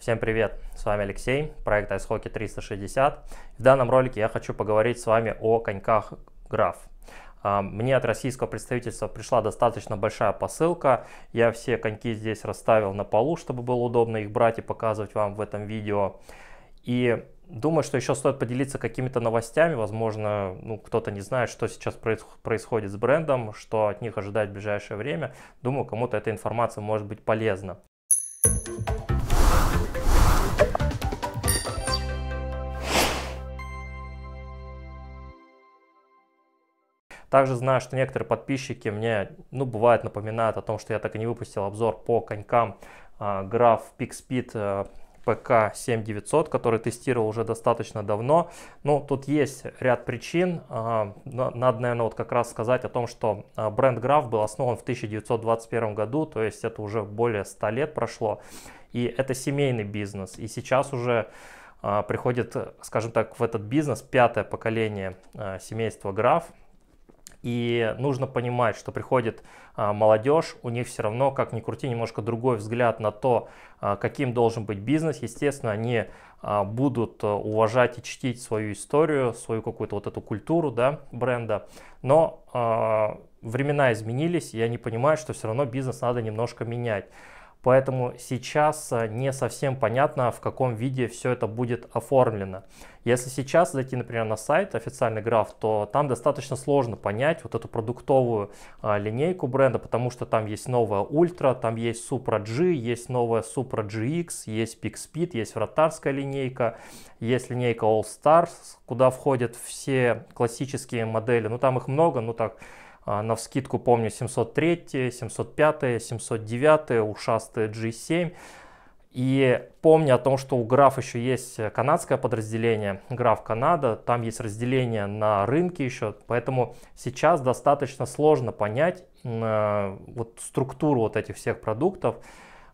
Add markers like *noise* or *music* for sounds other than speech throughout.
Всем привет, с вами Алексей, проект Ice Hockey 360. В данном ролике я хочу поговорить с вами о коньках Граф. Мне от российского представительства пришла достаточно большая посылка. Я все коньки здесь расставил на полу, чтобы было удобно их брать и показывать вам в этом видео. И думаю, что еще стоит поделиться какими-то новостями. Возможно, ну, кто-то не знает, что сейчас происходит с брендом, что от них ожидать в ближайшее время. Думаю, кому-то эта информация может быть полезна. Также знаю, что некоторые подписчики мне, ну, бывает, напоминают о том, что я так и не выпустил обзор по конькам а, э, граф PixSpeed ПК 7900, который тестировал уже достаточно давно. Ну, тут есть ряд причин. А, надо, наверное, вот как раз сказать о том, что а, бренд Graph был основан в 1921 году, то есть это уже более 100 лет прошло. И это семейный бизнес. И сейчас уже приходит, скажем так, в этот бизнес пятое поколение семейства Граф. И нужно понимать, что приходит а, молодежь, у них все равно, как ни крути, немножко другой взгляд на то, а, каким должен быть бизнес. Естественно, они а, будут уважать и чтить свою историю, свою какую-то вот эту культуру да, бренда. Но времена изменились, и они понимают, что все равно бизнес надо немножко менять. Поэтому сейчас э, не совсем понятно, в каком виде все это будет оформлено. Если сейчас зайти, например, на сайт официальный граф, то там достаточно сложно понять вот эту продуктовую а, линейку бренда, потому что там есть новая Ультра, там есть Supra G, есть новая Supra GX, есть Peak Speed, есть вратарская линейка, есть линейка All Stars, куда входят все классические модели. Ну там их много, ну так а, на вскидку помню 703, 705, 709, ушастые G7. И помню о том, что у Граф еще есть канадское подразделение, Граф Канада, там есть разделение на рынке еще, поэтому сейчас достаточно сложно понять э, вот структуру вот этих всех продуктов.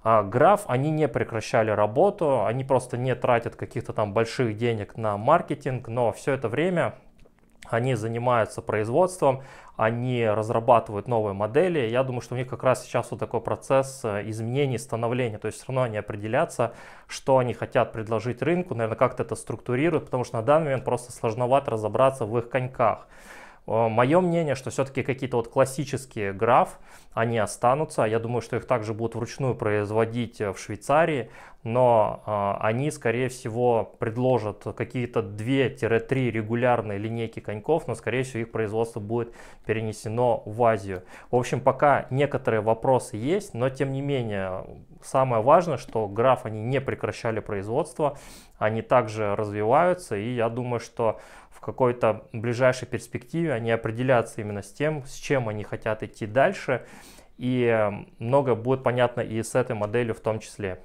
А Граф, они не прекращали работу, они просто не тратят каких-то там больших денег на маркетинг, но все это время они занимаются производством, они разрабатывают новые модели. Я думаю, что у них как раз сейчас вот такой процесс э, изменений, становления. То есть все равно они определятся, что они хотят предложить рынку, наверное, как-то это структурируют, потому что на данный момент просто сложновато разобраться в их коньках. Э, Мое мнение, что все-таки какие-то вот классические граф, они останутся. Я думаю, что их также будут вручную производить э, в Швейцарии но а, они, скорее всего, предложат какие-то 2-3 регулярные линейки коньков, но, скорее всего, их производство будет перенесено в Азию. В общем, пока некоторые вопросы есть, но, тем не менее, самое важное, что граф они не прекращали производство, они также развиваются, и я думаю, что в какой-то ближайшей перспективе они определятся именно с тем, с чем они хотят идти дальше, и многое будет понятно и с этой моделью в том числе.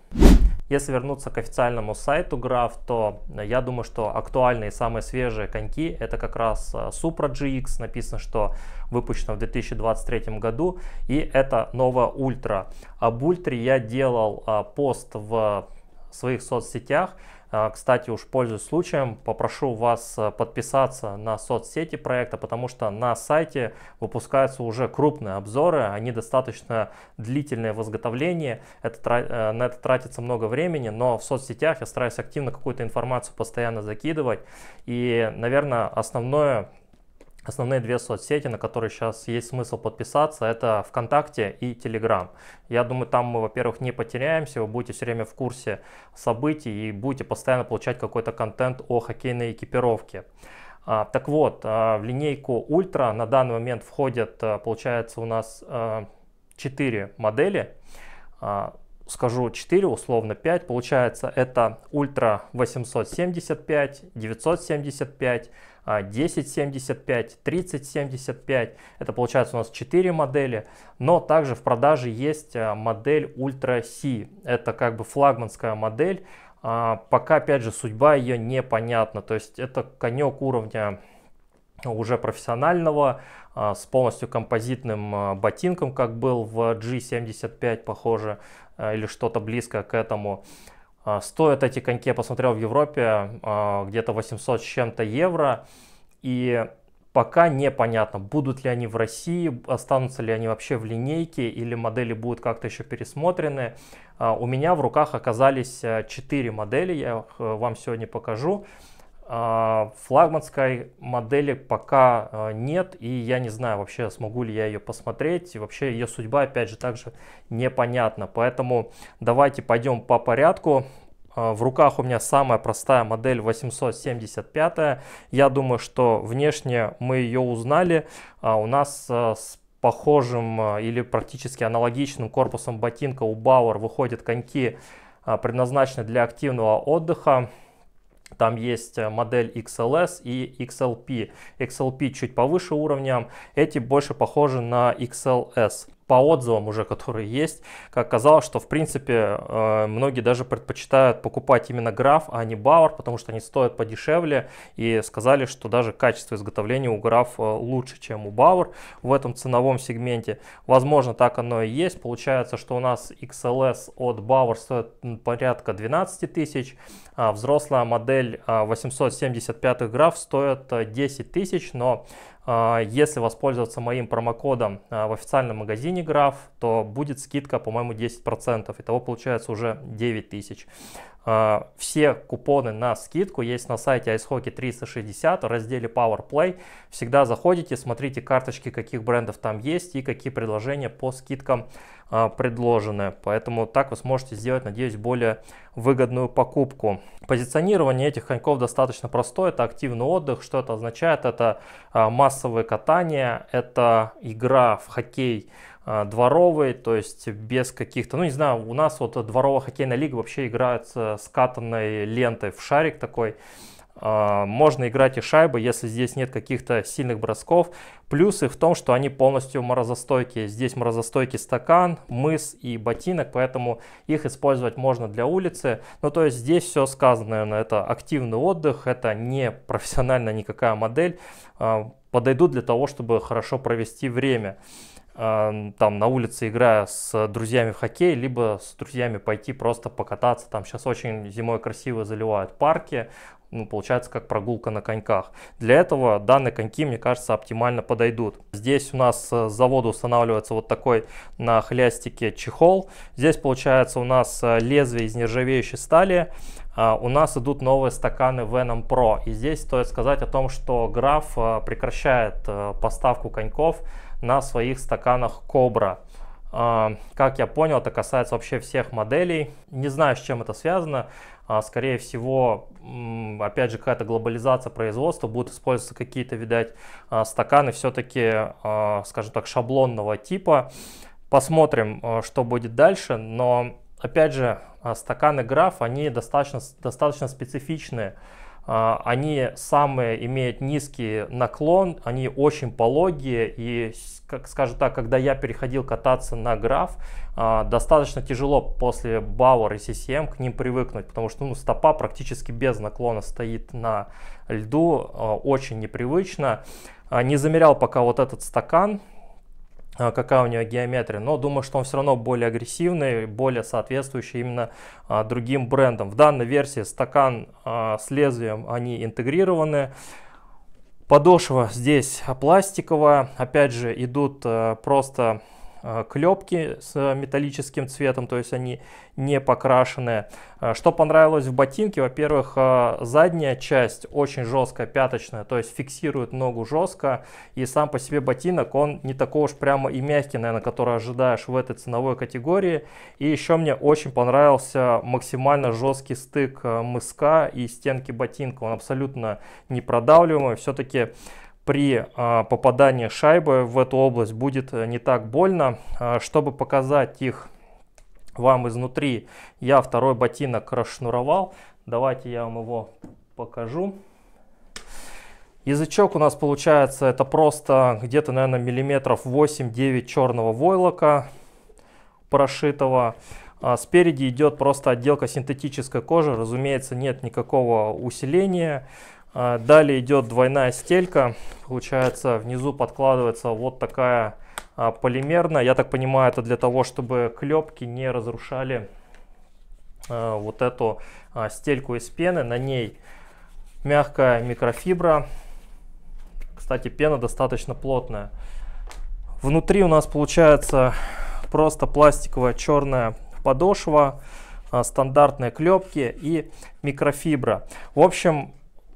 Если вернуться к официальному сайту Graph, то э, я думаю, что актуальные, самые свежие коньки это как раз э, Supra GX. Написано, что выпущено в 2023 году. И это новая Ультра. Об Ультре я делал э, пост в своих соцсетях. А, кстати, уж пользуясь случаем, попрошу вас э, подписаться на соцсети проекта, потому что на сайте выпускаются уже крупные обзоры, они достаточно длительные в изготовлении, это, э, на это тратится много времени, но в соцсетях я стараюсь активно какую-то информацию постоянно закидывать. И, наверное, основное Основные две соцсети, на которые сейчас есть смысл подписаться, это ВКонтакте и Телеграм. Я думаю, там мы, во-первых, не потеряемся, вы будете все время в курсе событий и будете постоянно получать какой-то контент о хоккейной экипировке. А, так вот, а, в линейку Ультра на данный момент входят, а, получается, у нас 4 а, модели. А, скажу 4, условно 5. Получается, это Ультра 875, 975, 1075, а, 3075. Это получается у нас 4 модели. Но также в продаже есть а, модель Ultra C. Это как бы флагманская модель. А, пока, опять же, судьба ее непонятна. То есть это конек уровня уже профессионального, с полностью композитным ботинком, как был в G75, похоже, или что-то близкое к этому. А, стоят эти коньки, я посмотрел в Европе, а, где-то 800 с чем-то евро. И пока непонятно, будут ли они в России, останутся ли они вообще в линейке или модели будут как-то еще пересмотрены. А, у меня в руках оказались 4 э, модели, я их э, вам сегодня покажу. А, флагманской модели пока а, нет, и я не знаю вообще, смогу ли я ее посмотреть. И вообще ее судьба, опять же, также непонятна. Поэтому давайте пойдем по порядку. А, в руках у меня самая простая модель 875. Я думаю, что внешне мы ее узнали. У нас с похожим или практически аналогичным корпусом ботинка у Бауэр выходят коньки, предназначенные для активного отдыха. Там есть э, модель XLS и XLP. XLP чуть повыше уровня, эти больше похожи на XLS. По отзывам уже, которые есть, как оказалось, что в принципе э, многие даже предпочитают покупать именно граф, а не бауэр, потому что они стоят подешевле и сказали, что даже качество изготовления у граф э, лучше, чем у бауэр в этом ценовом сегменте. Возможно, так оно и есть. Получается, что у нас XLS от бауэр стоит порядка 12 тысяч, а, взрослая модель 875 а, граф стоит 10 а, тысяч, но если воспользоваться моим промокодом в официальном магазине Граф, то будет скидка, по-моему, 10%. Итого получается уже 9 тысяч. А, все купоны на скидку есть на сайте IceHockey 360 в разделе Power Play. Всегда заходите, смотрите карточки, каких брендов там есть и какие предложения по скидкам а, предложены. Поэтому так вы сможете сделать, надеюсь, более выгодную покупку. Позиционирование этих коньков достаточно простое. Это активный отдых. Что это означает? Это а, массовые катания, это игра в хоккей Э, дворовой, то есть без каких-то, ну не знаю, у нас вот дворовая хоккейная лига вообще играет с э, скатанной лентой в шарик такой, э, можно играть и шайбы, если здесь нет каких-то сильных бросков. Плюсы в том, что они полностью морозостойкие. Здесь морозостойкий стакан, мыс и ботинок, поэтому их использовать можно для улицы. Ну, то есть здесь все сказано, наверное, это активный отдых, это не профессиональная никакая модель. Подойдут для того, чтобы хорошо провести время. Э, там на улице играя с друзьями в хоккей, либо с друзьями пойти просто покататься. Там сейчас очень зимой красиво заливают парки, ну, получается как прогулка на коньках. Для этого данные коньки, мне кажется, оптимально подойдут. Здесь у нас э, с завода устанавливается вот такой на хлястике чехол. Здесь получается у нас э, лезвие из нержавеющей стали. А, у нас идут новые стаканы Venom Pro. И здесь стоит сказать о том, что граф прекращает поставку коньков на своих стаканах Cobra. А, как я понял, это касается вообще всех моделей. Не знаю, с чем это связано. А, скорее всего, опять же, какая-то глобализация производства, будут использоваться какие-то, видать, а, стаканы все-таки, скажем так, шаблонного типа. Посмотрим, что будет дальше, но, опять же, стаканы граф, они достаточно, достаточно специфичные. А, они самые имеют низкий наклон, они очень пологие, и, как, скажем так, когда я переходил кататься на граф, а, достаточно тяжело после Бауэр и CCM эм к ним привыкнуть, потому что ну, стопа практически без наклона стоит на льду, а, очень непривычно. Не замерял пока вот этот стакан, а, какая у него геометрия, но думаю, что он все равно более агрессивный, более соответствующий именно а, другим брендам. В данной версии стакан а, с лезвием, они интегрированы. Подошва здесь пластиковая, опять же идут а, просто Э, клепки с металлическим цветом, то есть они не покрашенные. Э, что понравилось в ботинке, во-первых, э, задняя часть очень жесткая, пяточная, то есть фиксирует ногу жестко, и сам по себе ботинок, он не такой уж прямо и мягкий, наверное, который ожидаешь в этой ценовой категории. И еще мне очень понравился максимально жесткий стык мыска и стенки ботинка, он абсолютно не продавливаемый, все-таки при а, попадании шайбы в эту область будет э, не так больно. А, чтобы показать их вам изнутри, я второй ботинок расшнуровал. Давайте я вам его покажу. Язычок у нас получается, это просто где-то, наверное, миллиметров 8-9 черного войлока прошитого. А спереди идет просто отделка синтетической кожи, разумеется, нет никакого усиления. А, далее идет двойная стелька. Получается, внизу подкладывается вот такая а, полимерная. Я так понимаю, это для того, чтобы клепки не разрушали а, вот эту стельку из пены. На ней мягкая микрофибра. Кстати, пена достаточно плотная. Внутри у нас получается просто пластиковая черная подошва, стандартные клепки и микрофибра. В общем,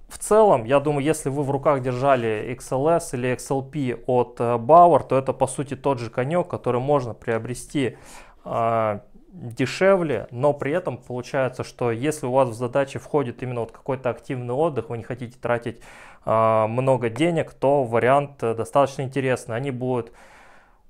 в целом, я думаю, если вы в руках держали XLS или XLP от э, Bauer, то это по сути тот же конек, который можно приобрести э, дешевле, но при этом получается, что если у вас в задачи входит именно вот какой-то активный отдых, вы не хотите тратить э, много денег, то вариант э, достаточно интересный. Они будут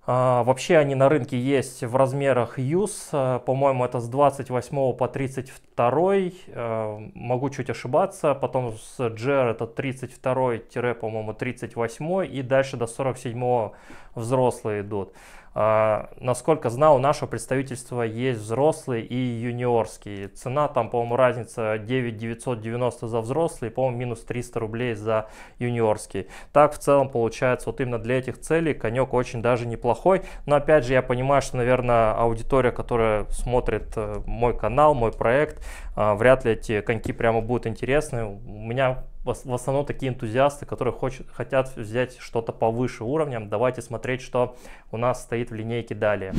а, вообще они на рынке есть в размерах use, а, по-моему, это с 28 по 32, а, могу чуть ошибаться, потом с GR это 32, по-моему, 38 и дальше до 47 взрослые идут. А, насколько знал, у нашего представительства есть взрослые и юниорские. Цена там, по-моему, разница 9 990 за взрослый, по-моему, минус 300 рублей за юниорский. Так, в целом, получается, вот именно для этих целей конек очень даже неплохой. Но, опять же, я понимаю, что, наверное, аудитория, которая смотрит э, мой канал, мой проект, э, вряд ли эти коньки прямо будут интересны. У меня в основном такие энтузиасты, которые хочет, хотят взять что-то повыше уровнем. Давайте смотреть, что у нас стоит в линейке далее.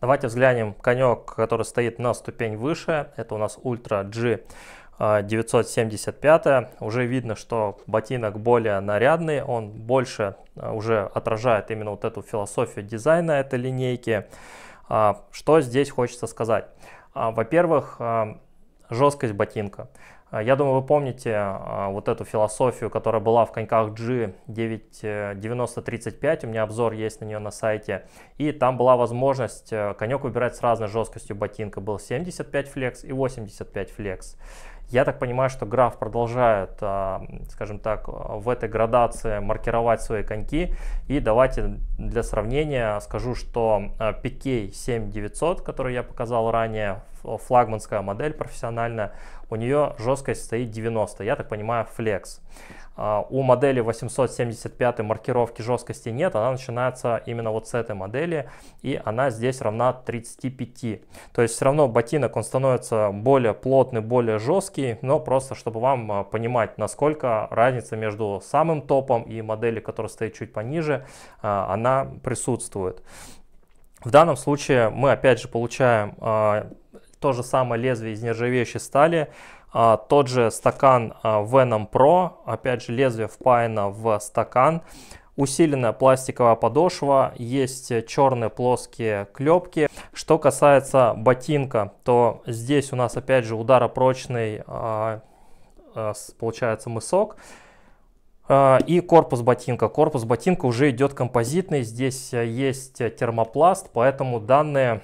Давайте взглянем конек, который стоит на ступень выше. Это у нас Ultra G 975. А, уже видно, что ботинок более нарядный, он больше а, уже отражает именно вот эту философию дизайна этой линейки. А, что здесь хочется сказать? Во-первых, жесткость ботинка. Э, я думаю, вы помните э, вот эту философию, которая была в коньках G 9035, э, у меня обзор есть на нее на сайте, и там была возможность конек выбирать с разной жесткостью ботинка, был 75 флекс и 85 флекс. Я так понимаю, что граф продолжает, скажем так, в этой градации маркировать свои коньки. И давайте для сравнения скажу, что PK 7900, который я показал ранее флагманская модель профессиональная, у нее жесткость стоит 90, я так понимаю, Flex. А, у модели 875 маркировки жесткости нет, она начинается именно вот с этой модели, и она здесь равна 35. То есть все равно ботинок, он становится более плотный, более жесткий, но просто чтобы вам а, понимать, насколько разница между самым топом и моделью, которая стоит чуть пониже, а, она присутствует. В данном случае мы опять же получаем то же самое лезвие из нержавеющей стали, а, тот же стакан а, Venom Pro, опять же лезвие впаяно в стакан, усиленная пластиковая подошва, есть черные плоские клепки. Что касается ботинка, то здесь у нас опять же ударопрочный а, получается мысок. И корпус ботинка. Корпус ботинка уже идет композитный. Здесь есть термопласт, поэтому данные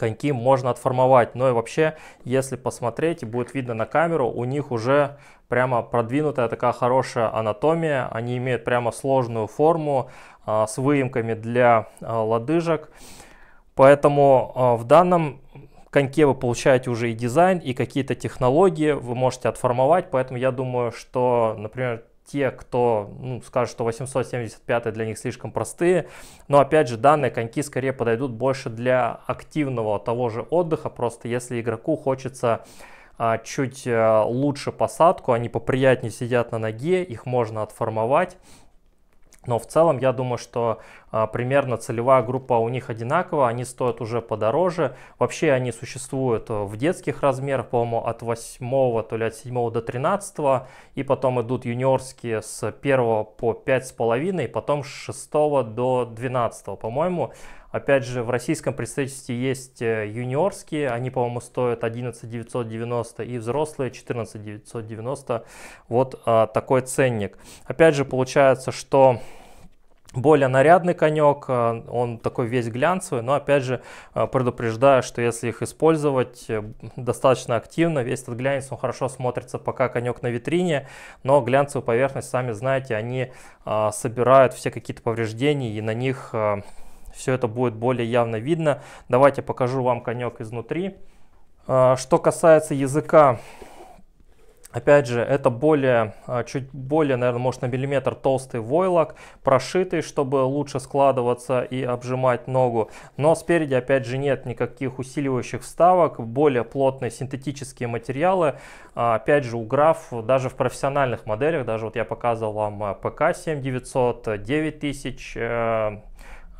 коньки можно отформовать. Но и вообще, если посмотреть, будет видно на камеру, у них уже прямо продвинутая такая хорошая анатомия. Они имеют прямо сложную форму а, с выемками для а, лодыжек. Поэтому а, в данном коньке вы получаете уже и дизайн, и какие-то технологии вы можете отформовать. Поэтому я думаю, что, например, те, кто ну, скажет, что 875 для них слишком простые. Но опять же, данные коньки скорее подойдут больше для активного того же отдыха. Просто если игроку хочется а, чуть а, лучше посадку, они поприятнее сидят на ноге, их можно отформовать но в целом я думаю, что а, примерно целевая группа у них одинакова, они стоят уже подороже. Вообще они существуют э, в детских размерах, по-моему, от 8, то ли от 7 до 13, и потом идут юниорские с 1 по 5,5, и потом с 6 до 12, по-моему. Опять же, в российском представительстве есть э, юниорские, они, по-моему, стоят 11 990 и взрослые 14 990. Вот а, такой ценник. Опять же, получается, что более нарядный конек, а, он такой весь глянцевый, но опять же а, предупреждаю, что если их использовать э, достаточно активно, весь этот глянец, он хорошо смотрится пока конек на витрине, но глянцевую поверхность, сами знаете, они а, собирают все какие-то повреждения и на них все это будет более явно видно. Давайте покажу вам конек изнутри. А, что касается языка, Опять же, это более, а, чуть более, наверное, может на миллиметр толстый войлок, прошитый, чтобы лучше складываться и обжимать ногу. Но спереди, опять же, нет никаких усиливающих вставок, более плотные синтетические материалы. А, опять же, у граф даже в профессиональных моделях, даже вот я показывал вам ПК 7900, 9000,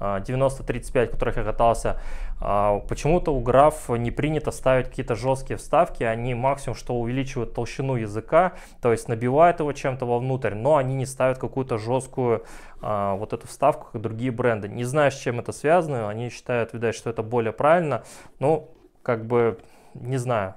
90-35, которых я катался, а, почему-то у граф не принято ставить какие-то жесткие вставки, они максимум что увеличивают толщину языка, то есть набивают его чем-то вовнутрь, но они не ставят какую-то жесткую а, вот эту вставку, как другие бренды. Не знаю, с чем это связано, они считают, видать, что это более правильно, но как бы не знаю.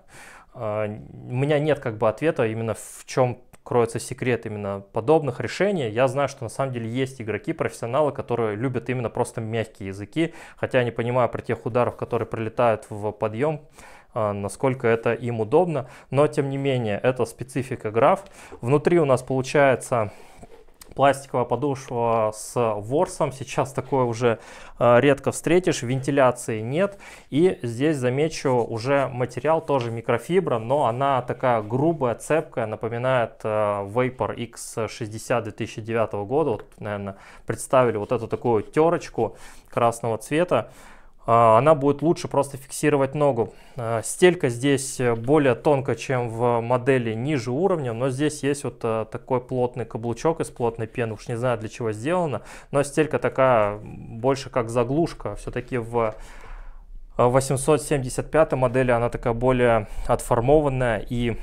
А, у меня нет как бы ответа именно в чем кроется секрет именно подобных решений. Я знаю, что на самом деле есть игроки, профессионалы, которые любят именно просто мягкие языки, хотя не понимаю про тех ударов, которые прилетают в подъем, а, насколько это им удобно, но тем не менее это специфика граф. Внутри у нас получается пластиковая подушка с ворсом. Сейчас такое уже э, редко встретишь, вентиляции нет. И здесь замечу уже материал, тоже микрофибра, но она такая грубая, цепкая, напоминает э, Vapor X60 2009 года. Вот, наверное, представили вот эту такую терочку красного цвета. А, она будет лучше просто фиксировать ногу. А, стелька здесь э, более тонко, чем в модели ниже уровня, но здесь есть вот э, такой плотный каблучок из плотной пены, уж не знаю для чего сделано, но стелька такая больше как заглушка, все-таки в 875 э, модели она такая более отформованная и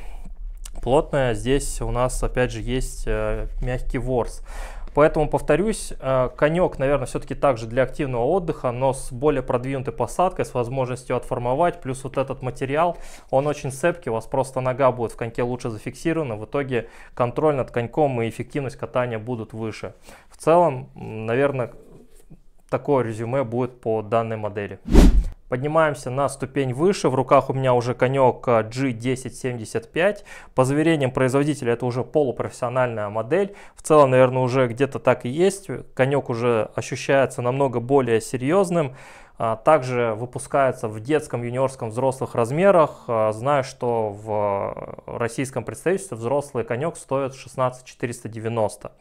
плотная. Здесь у нас опять же есть мягкий ворс. Поэтому, повторюсь, э, конек, наверное, все-таки также для активного отдыха, но с более продвинутой посадкой, с возможностью отформовать, плюс вот этот материал, он очень цепкий, у вас просто нога будет в коньке лучше зафиксирована, в итоге контроль над коньком и эффективность катания будут выше. В целом, наверное, такое резюме будет по данной модели. Поднимаемся на ступень выше. В руках у меня уже конек э, G1075. По заверениям производителя это уже полупрофессиональная модель. В целом, наверное, уже где-то так и есть. Конек уже ощущается намного более серьезным. А, также выпускается в детском, юниорском, взрослых размерах. А, знаю, что в э, российском представительстве взрослый конек стоит 16490. 490.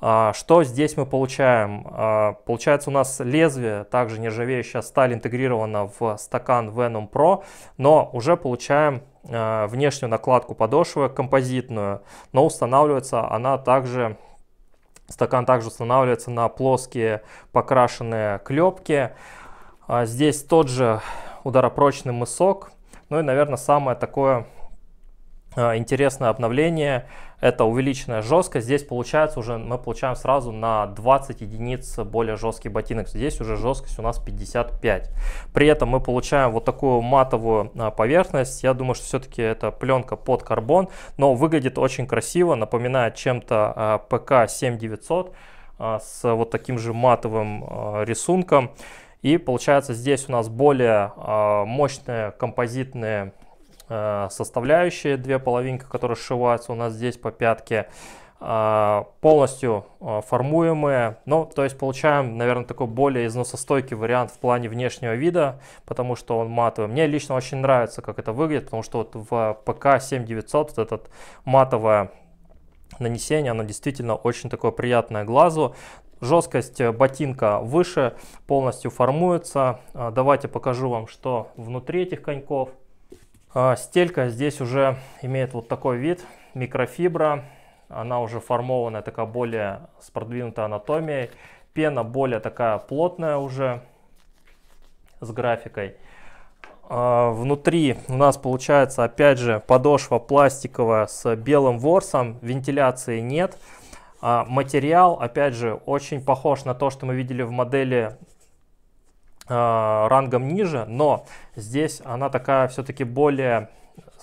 А, что здесь мы получаем? А, получается у нас лезвие, также нержавеющая сталь интегрирована в стакан Venom Pro, но уже получаем а, внешнюю накладку подошвы композитную, но устанавливается она также Стакан также устанавливается на плоские покрашенные клепки. Здесь тот же ударопрочный мысок. Ну и, наверное, самое такое Э, интересное обновление, это увеличенная жесткость. Здесь получается уже, мы получаем сразу на 20 единиц более жесткий ботинок. Здесь уже жесткость у нас 55. При этом мы получаем вот такую матовую э, поверхность. Я думаю, что все-таки это пленка под карбон, но выглядит очень красиво, напоминает чем-то э, ПК 7900 с вот таким же матовым рисунком. И получается здесь у нас более мощные композитные Э, составляющие, две половинки, которые сшиваются у нас здесь по пятке, э, полностью э, формуемые. Ну, то есть получаем, наверное, такой более износостойкий вариант в плане внешнего вида, потому что он матовый. Мне лично очень нравится, как это выглядит, потому что вот в ПК 7900 вот этот матовое нанесение, оно действительно очень такое приятное глазу. Жесткость ботинка выше, полностью формуется. Давайте покажу вам, что внутри этих коньков. А, стелька здесь уже имеет вот такой вид, микрофибра, она уже формованная, такая более с продвинутой анатомией. Пена более такая плотная уже, с графикой. А, внутри у нас получается опять же подошва пластиковая с белым ворсом, вентиляции нет. А, материал опять же очень похож на то, что мы видели в модели Э, рангом ниже, но здесь она такая все-таки более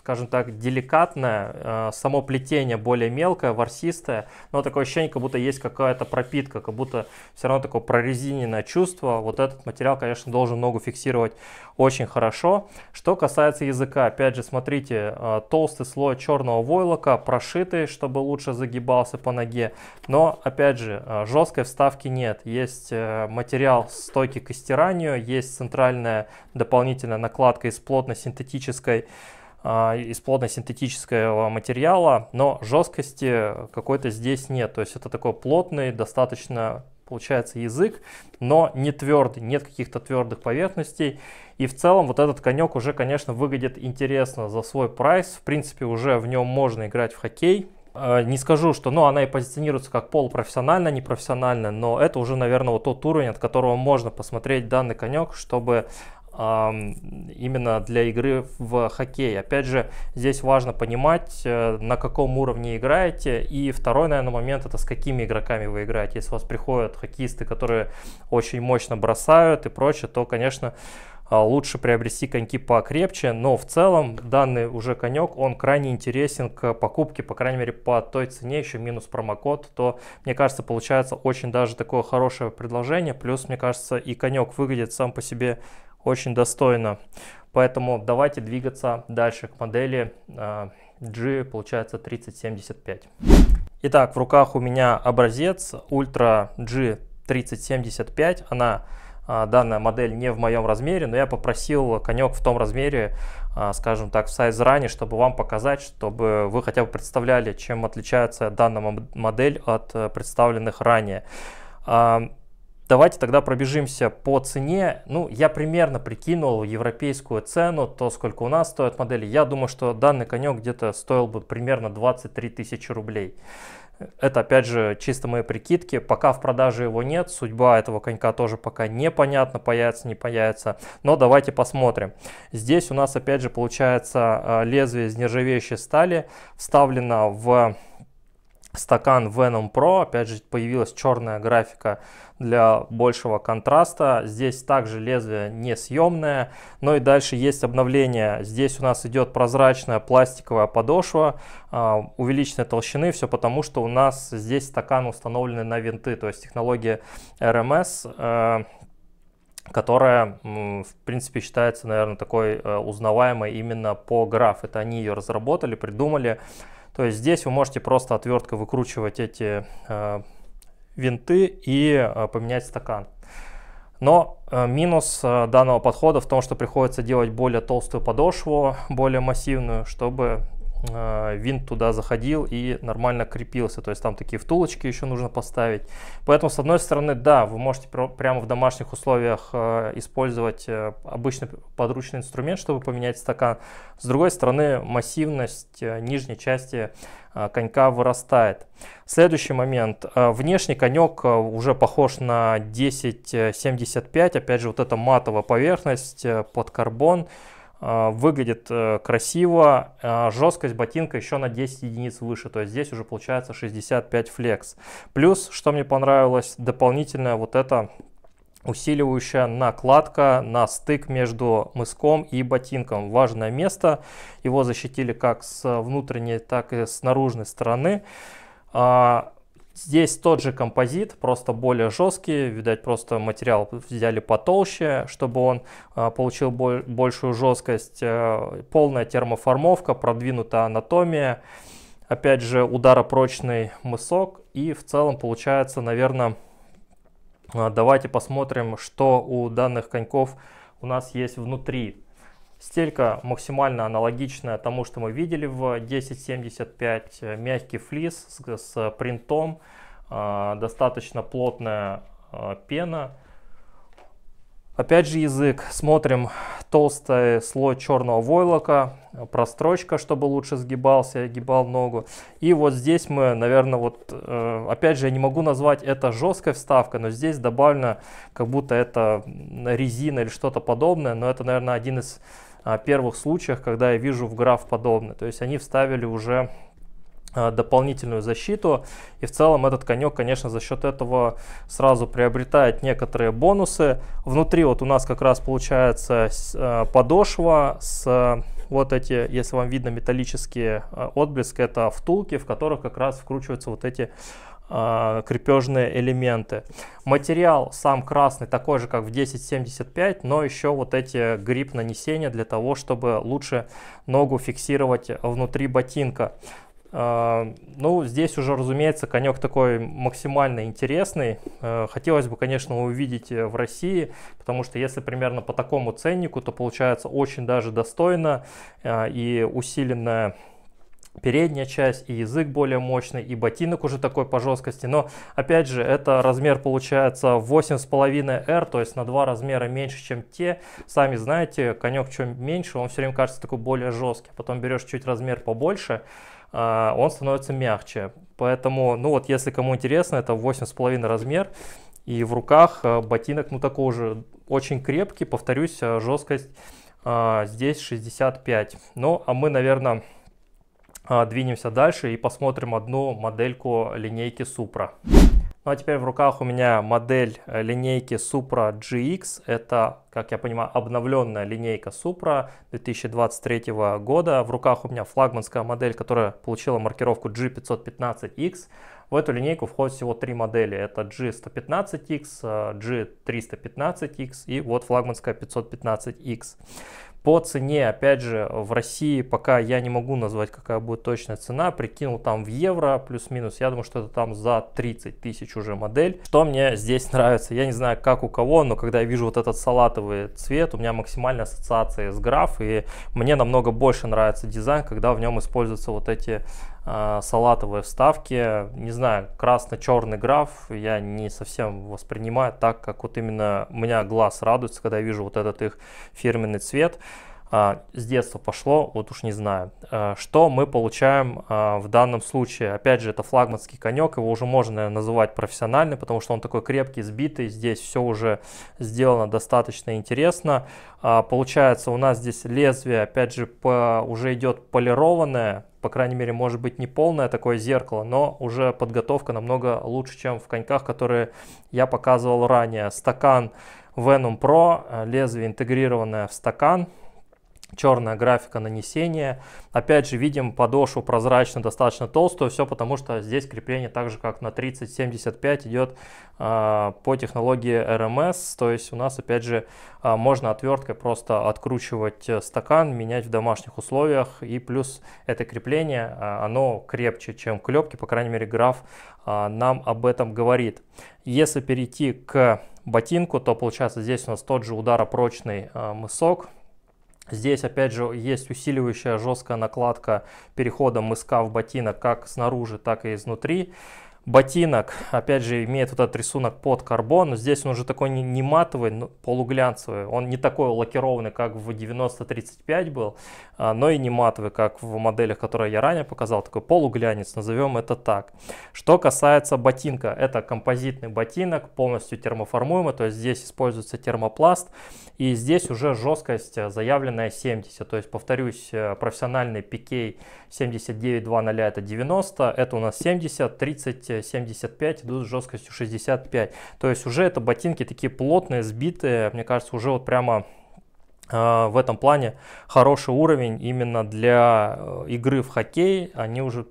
скажем так, деликатное, э, само плетение более мелкое, ворсистое, но такое ощущение, как будто есть какая-то пропитка, как будто все равно такое прорезиненное чувство. Вот этот материал, конечно, должен ногу фиксировать очень хорошо. Что касается языка, опять же, смотрите, э, толстый слой черного войлока, прошитый, чтобы лучше загибался по ноге, но, опять же, э, жесткой вставки нет. Есть материал стойкий к истиранию, есть центральная дополнительная накладка из плотно синтетической а, из плотно-синтетического материала, но жесткости какой-то здесь нет. То есть это такой плотный, достаточно получается язык, но не твердый, нет каких-то твердых поверхностей. И в целом вот этот конек уже, конечно, выглядит интересно за свой прайс. В принципе, уже в нем можно играть в хоккей. А, не скажу, что ну, она и позиционируется как полупрофессионально, непрофессионально, но это уже, наверное, вот тот уровень, от которого можно посмотреть данный конек, чтобы именно для игры в хоккей. Опять же, здесь важно понимать, э, на каком уровне играете. И второй, наверное, момент, это с какими игроками вы играете. Если у вас приходят хоккеисты, которые очень мощно бросают и прочее, то, конечно, а, лучше приобрести коньки покрепче, но в целом данный уже конек, он крайне интересен к покупке, по крайней мере по той цене, еще минус промокод, то мне кажется получается очень даже такое хорошее предложение, плюс мне кажется и конек выглядит сам по себе очень достойно. Поэтому давайте двигаться дальше к модели а, G, получается 3075. Итак, в руках у меня образец Ultra G3075. Она а, данная модель не в моем размере, но я попросил конек в том размере, а, скажем так, в сайз ранее, чтобы вам показать, чтобы вы хотя бы представляли, чем отличается данная модель от э, представленных ранее. Давайте тогда пробежимся по цене. Ну, я примерно прикинул европейскую цену, то, сколько у нас стоят модели. Я думаю, что данный конек где-то стоил бы примерно 23 тысячи рублей. Это, опять же, чисто мои прикидки. Пока в продаже его нет, судьба этого конька тоже пока непонятна, появится, не появится. Но давайте посмотрим. Здесь у нас, опять же, получается э, лезвие из нержавеющей стали вставлено в стакан Venom Pro. Опять же, появилась черная графика для большего контраста. Здесь также лезвие не съемное. Но ну и дальше есть обновление. Здесь у нас идет прозрачная пластиковая подошва а, увеличенной толщины. Все потому, что у нас здесь стакан установлены на винты. То есть технология RMS э, которая, в принципе, считается, наверное, такой э, узнаваемой именно по граф. Это они ее разработали, придумали. То есть здесь вы можете просто отверткой выкручивать эти э, винты и э, поменять стакан. Но э, минус э, данного подхода в том, что приходится делать более толстую подошву, более массивную, чтобы Э, винт туда заходил и нормально крепился. То есть там такие втулочки еще нужно поставить. Поэтому, с одной стороны, да, вы можете прямо в домашних условиях э, использовать э, обычный подручный инструмент, чтобы поменять стакан. С другой стороны, массивность нижней части конька вырастает. Следующий момент. Внешний конек уже похож на 1075. Опять же, вот эта матовая поверхность под карбон. Э, выглядит э, красиво, э, жесткость ботинка еще на 10 единиц выше, то есть здесь уже получается 65 флекс. Плюс, что мне понравилось, дополнительная вот эта усиливающая накладка на стык между мыском и ботинком. Важное место, его защитили как с внутренней, так и с наружной стороны. А, Здесь тот же композит, просто более жесткий, видать, просто материал взяли потолще, чтобы он э, получил боль, большую жесткость, э, полная термоформовка, продвинутая анатомия, опять же ударопрочный мысок и в целом получается, наверное, э, а, давайте посмотрим, что у данных коньков у нас есть внутри. Стелька максимально аналогичная тому, что мы видели в 1075. Мягкий флис с, с принтом, э, достаточно плотная э, пена. Опять же язык. Смотрим толстый слой черного войлока, прострочка, чтобы лучше сгибался, гибал ногу. И вот здесь мы, наверное, вот, э, опять же, я не могу назвать это жесткой вставкой, но здесь добавлено, как будто это резина или что-то подобное, но это, наверное, один из первых случаях, когда я вижу в граф подобное. То есть они вставили уже а, дополнительную защиту. И в целом этот конек, конечно, за счет этого сразу приобретает некоторые бонусы. Внутри вот у нас как раз получается а, подошва с а, вот эти, если вам видно, металлические отблески, это втулки, в которых как раз вкручиваются вот эти а, крепежные элементы. Материал сам красный, такой же, как в 1075, но еще вот эти грип нанесения для того, чтобы лучше ногу фиксировать внутри ботинка. А, ну, здесь уже, разумеется, конек такой максимально интересный. А, хотелось бы, конечно, увидеть э, в России, потому что если примерно по такому ценнику, то получается очень даже достойно и усиленная передняя часть, и язык более мощный, и ботинок уже такой по жесткости. Но, опять же, это размер получается 8,5R, то есть на два размера меньше, чем те. Сами знаете, конек чем меньше, он все время кажется такой более жесткий. Потом берешь чуть размер побольше, а, он становится мягче. Поэтому, ну вот, если кому интересно, это 8,5 размер. И в руках э, ботинок, ну такой же, очень крепкий, повторюсь, э, жесткость а, здесь 65. Ну, а мы, наверное а, двинемся дальше и посмотрим одну модельку линейки Supra. Ну а теперь в руках у меня модель э, линейки Supra GX. Это, как я понимаю, обновленная линейка Supra 2023 года. В руках у меня флагманская модель, которая получила маркировку G515X. В эту линейку входят всего три модели. Это G115X, э, G315X и вот флагманская 515X. По цене, опять же, в России пока я не могу назвать, какая будет точная цена. Прикинул там в евро плюс-минус. Я думаю, что это там за 30 тысяч уже модель. Что мне здесь *laughs* нравится? Я не знаю, как у кого, но когда я вижу вот этот салатовый цвет, у меня максимальная ассоциация с граф. И мне намного больше нравится дизайн, когда в нем используются вот эти Э, салатовые вставки, не знаю, красно-черный граф я не совсем воспринимаю так, как вот именно у меня глаз радуется, когда я вижу вот этот их фирменный цвет. А, с детства пошло, вот уж не знаю. А, что мы получаем а, в данном случае? Опять же, это флагманский конек, его уже можно называть профессиональным, потому что он такой крепкий, сбитый, здесь все уже сделано достаточно интересно. Получается, у нас здесь лезвие, опять же, по, уже идет полированное, по крайней мере, может быть не полное такое зеркало, но уже подготовка намного лучше, чем в коньках, которые я показывал ранее. Стакан Venom Pro, лезвие интегрированное в стакан, черная графика нанесения. Опять же, видим подошву прозрачно, достаточно толстую, все потому что здесь крепление так же, как на 3075 идет а, по технологии RMS, эм то есть у нас, опять же, а, можно отверткой просто откручивать э, стакан, менять в домашних условиях, и плюс это крепление, а, оно крепче, чем клепки, по крайней мере, граф нам об этом говорит. Если перейти к ботинку, то получается здесь у нас тот же ударопрочный мысок, Здесь, опять же, есть усиливающая жесткая накладка перехода мыска в ботинок как снаружи, так и изнутри. Ботинок, опять же, имеет вот этот рисунок под карбон. Но здесь он уже такой не, не матовый, но полуглянцевый. Он не такой лакированный, как в 9035 был, а, но и не матовый, как в моделях, которые я ранее показал. Такой полуглянец, назовем это так. Что касается ботинка, это композитный ботинок, полностью термоформуемый. То есть здесь используется термопласт. И здесь уже жесткость э, заявленная 70. То есть, повторюсь, э, профессиональный PK 79.2.0 это 90, это у нас 70, 30, 75 идут с жесткостью 65. То есть уже это ботинки такие плотные, сбитые, мне кажется, уже вот прямо э, в этом плане хороший уровень именно для игры в хоккей. Они уже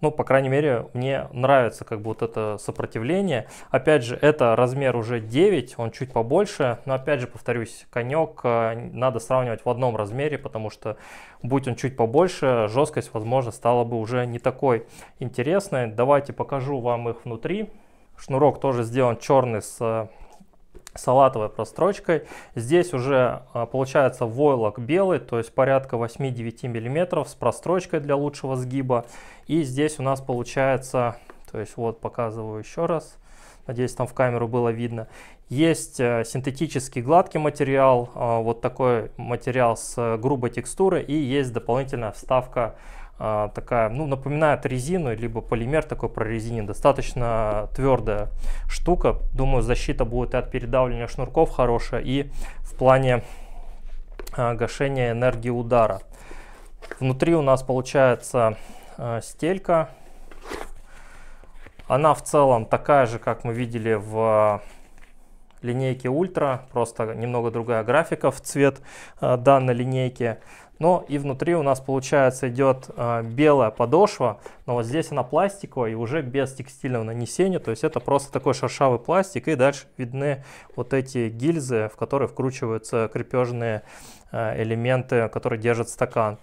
ну, по крайней мере, мне нравится как бы вот это сопротивление. Опять же, это размер уже 9, он чуть побольше, но опять же, повторюсь, конек э, надо сравнивать в одном размере, потому что будь он чуть побольше, жесткость, возможно, стала бы уже не такой интересной. Давайте покажу вам их внутри. Шнурок тоже сделан черный с э, салатовой прострочкой. Здесь уже а, получается войлок белый, то есть порядка 8-9 мм с прострочкой для лучшего сгиба. И здесь у нас получается, то есть вот показываю еще раз, надеюсь там в камеру было видно. Есть э, синтетический гладкий материал, а, вот такой материал с э, грубой текстурой и есть дополнительная вставка а, такая, ну, напоминает резину, либо полимер такой про резине, достаточно твердая штука. Думаю, защита будет и от передавления шнурков хорошая, и в плане а, гашения энергии удара. Внутри у нас получается а, стелька. Она в целом такая же, как мы видели в линейке Ультра, просто немного другая графика в цвет а, данной линейки но и внутри у нас получается идет э, белая подошва, но вот здесь она пластиковая и уже без текстильного нанесения, то есть это просто такой шершавый пластик, и дальше видны вот эти гильзы, в которые вкручиваются крепежные э, элементы, которые держат стакан.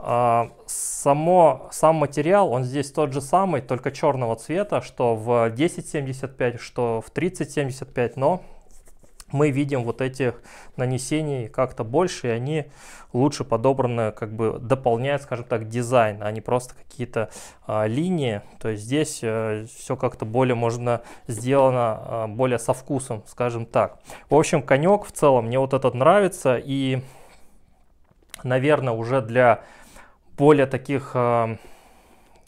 А, само, сам материал, он здесь тот же самый, только черного цвета, что в 1075, что в 3075, но мы видим вот этих нанесений как-то больше, и они лучше подобраны, как бы дополняют, скажем так, дизайн, а не просто какие-то а, линии. То есть здесь а, э, все как-то более можно сделано а, более со вкусом, скажем так. В общем, конек в целом мне вот этот нравится, и, наверное, уже для более таких... А,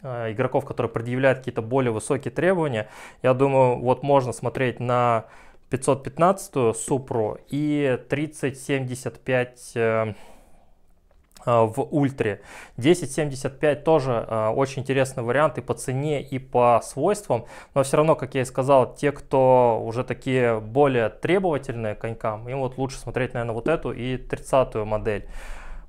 а игроков, которые предъявляют какие-то более высокие требования, я думаю, вот можно смотреть на 515 Супру и 3075 э, э, в ультре. 1075 тоже э, очень интересный вариант и по цене, и по свойствам, но все равно, как я и сказал, те, кто уже такие более требовательные конькам, им вот лучше смотреть, наверное, вот эту и 30-ю модель.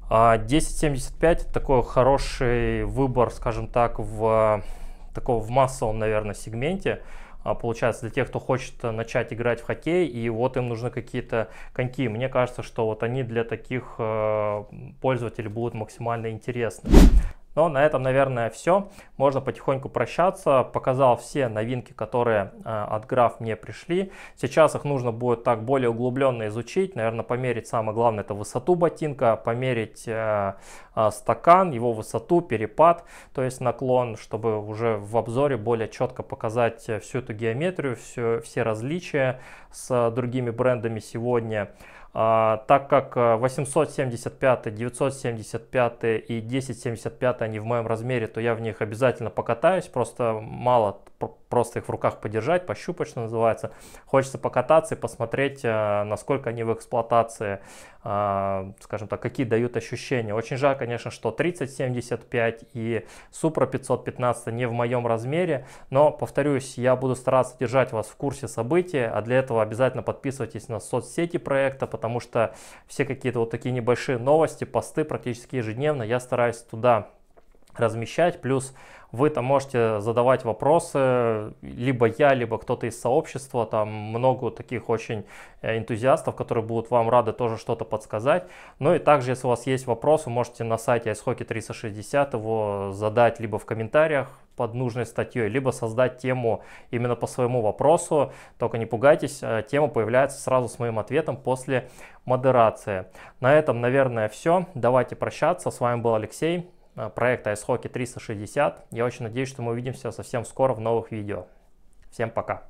1075 а такой хороший выбор, скажем так, в э, такого в массовом, наверное, сегменте. А, получается, для тех, кто хочет э, начать играть в хоккей, и вот им нужны какие-то коньки. Мне кажется, что вот они для таких э, пользователей будут максимально интересны. Но на этом, наверное, все. Можно потихоньку прощаться. Показал все новинки, которые э, от Граф мне пришли. Сейчас их нужно будет так более углубленно изучить. Наверное, померить самое главное это высоту ботинка, померить э, э, стакан, его высоту, перепад, то есть наклон, чтобы уже в обзоре более четко показать всю эту геометрию, все, все различия с другими брендами сегодня. А, так как 875, э, 975 и 1075 они в моем размере, то я в них обязательно покатаюсь, просто мало просто их в руках подержать, пощупать, что называется. Хочется покататься и посмотреть, э, насколько они в эксплуатации, э, скажем так, какие дают ощущения. Очень жаль, конечно, что 3075 и Supra 515 не в моем размере, но, повторюсь, я буду стараться держать вас в курсе событий, а для этого обязательно подписывайтесь на соцсети проекта, потому что все какие-то вот такие небольшие новости, посты практически ежедневно я стараюсь туда размещать, плюс вы там можете задавать вопросы, либо я, либо кто-то из сообщества, там много таких очень э, энтузиастов, которые будут вам рады тоже что-то подсказать. Ну и также, если у вас есть вопрос, вы можете на сайте icehockey 360 его задать либо в комментариях, под нужной статьей, либо создать тему именно по своему вопросу. Только не пугайтесь, э, тема появляется сразу с моим ответом после модерации. На этом, наверное, все. Давайте прощаться. С вами был Алексей. Э, проекта ice Hockey 360. Я очень надеюсь, что мы увидимся совсем скоро в новых видео. Всем пока!